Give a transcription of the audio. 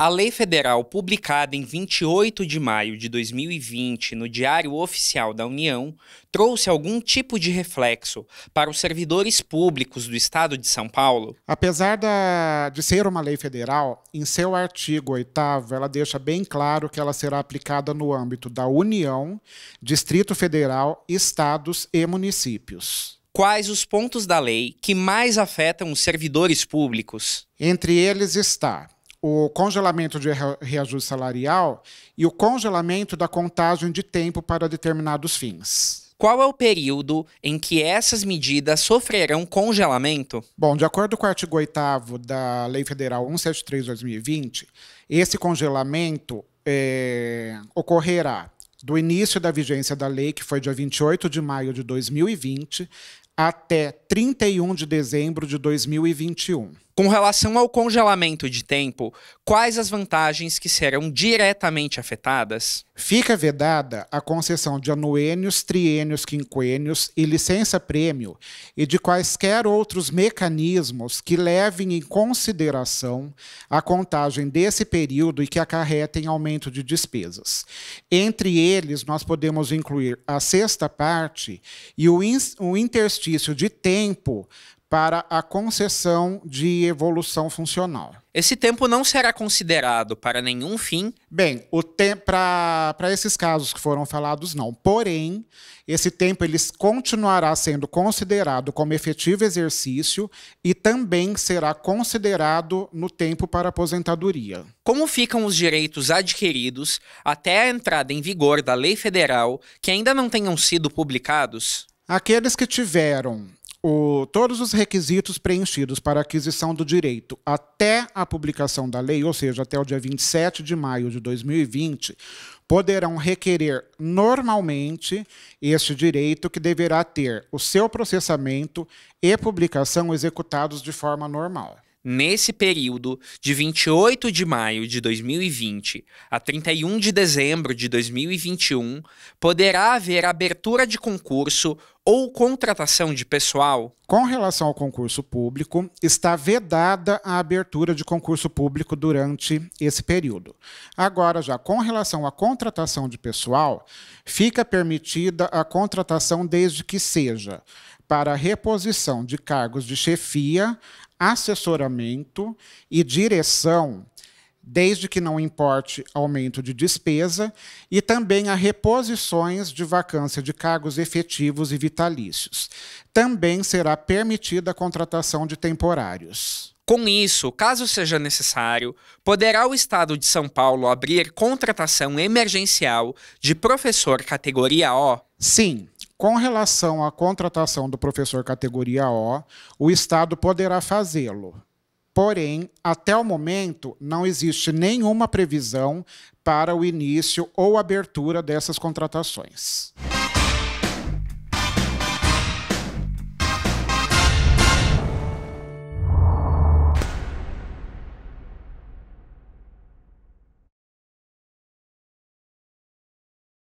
A lei federal publicada em 28 de maio de 2020 no Diário Oficial da União trouxe algum tipo de reflexo para os servidores públicos do Estado de São Paulo? Apesar da, de ser uma lei federal, em seu artigo 8, ela deixa bem claro que ela será aplicada no âmbito da União, Distrito Federal, Estados e municípios quais os pontos da lei que mais afetam os servidores públicos. Entre eles está o congelamento de reajuste salarial e o congelamento da contagem de tempo para determinados fins. Qual é o período em que essas medidas sofrerão congelamento? Bom, de acordo com o artigo 8 da Lei Federal 173-2020, esse congelamento é, ocorrerá do início da vigência da lei, que foi dia 28 de maio de 2020, até 31 de dezembro de 2021. Com relação ao congelamento de tempo, quais as vantagens que serão diretamente afetadas? Fica vedada a concessão de anuênios, triênios, quinquênios e licença-prêmio e de quaisquer outros mecanismos que levem em consideração a contagem desse período e que acarretem aumento de despesas. Entre eles, nós podemos incluir a sexta parte e o, in o interstício interstício de tempo para a concessão de evolução funcional. Esse tempo não será considerado para nenhum fim? Bem, para esses casos que foram falados, não. Porém, esse tempo ele continuará sendo considerado como efetivo exercício e também será considerado no tempo para aposentadoria. Como ficam os direitos adquiridos até a entrada em vigor da lei federal que ainda não tenham sido publicados? Aqueles que tiveram o, todos os requisitos preenchidos para aquisição do direito até a publicação da lei, ou seja, até o dia 27 de maio de 2020, poderão requerer normalmente este direito, que deverá ter o seu processamento e publicação executados de forma normal. Nesse período, de 28 de maio de 2020 a 31 de dezembro de 2021, poderá haver abertura de concurso ou contratação de pessoal? Com relação ao concurso público, está vedada a abertura de concurso público durante esse período. Agora, já com relação à contratação de pessoal, fica permitida a contratação desde que seja para reposição de cargos de chefia, assessoramento e direção, desde que não importe aumento de despesa, e também a reposições de vacância de cargos efetivos e vitalícios. Também será permitida a contratação de temporários. Com isso, caso seja necessário, poderá o Estado de São Paulo abrir contratação emergencial de professor categoria O? Sim, com relação à contratação do professor categoria O, o Estado poderá fazê-lo. Porém, até o momento, não existe nenhuma previsão para o início ou abertura dessas contratações.